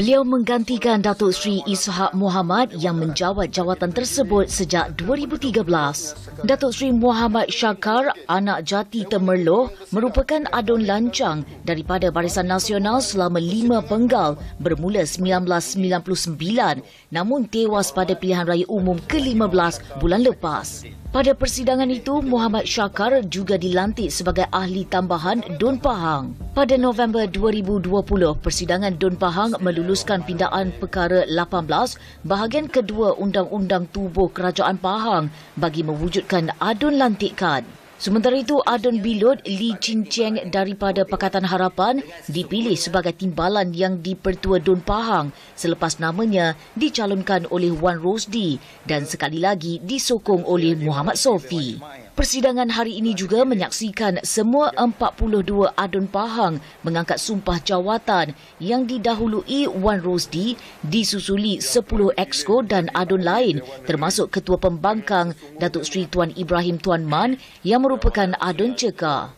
Beliau menggantikan Datuk Sri Ishak Muhammad yang menjawat jawatan tersebut sejak 2013. Datuk Sri Muhammad Syakar, anak jati Temerloh, merupakan adun lancang daripada Barisan Nasional selama lima penggal bermula 1999 namun tewas pada pilihan raya umum ke-15 bulan lepas. Pada persidangan itu, Muhammad Syakar juga dilantik sebagai ahli tambahan Dun Pahang. Pada November 2020, persidangan Dun Pahang meluluskan pindaan perkara 18 bahagian kedua Undang-Undang Tubuh Kerajaan Pahang bagi mewujudkan adun lantikan. Sementara itu, Adon Bilod Li Chin Cheng daripada Pakatan Harapan dipilih sebagai timbalan yang dipertua Don Pahang selepas namanya dicalonkan oleh Wan Rosdi dan sekali lagi disokong oleh Muhammad Sofi. Persidangan hari ini juga menyaksikan semua 42 adun pahang mengangkat sumpah jawatan yang didahului Wan Rosdi disusuli 10 exco dan adun lain termasuk Ketua Pembangkang Datuk Seri Tuan Ibrahim Tuan Man yang merupakan adun cekar.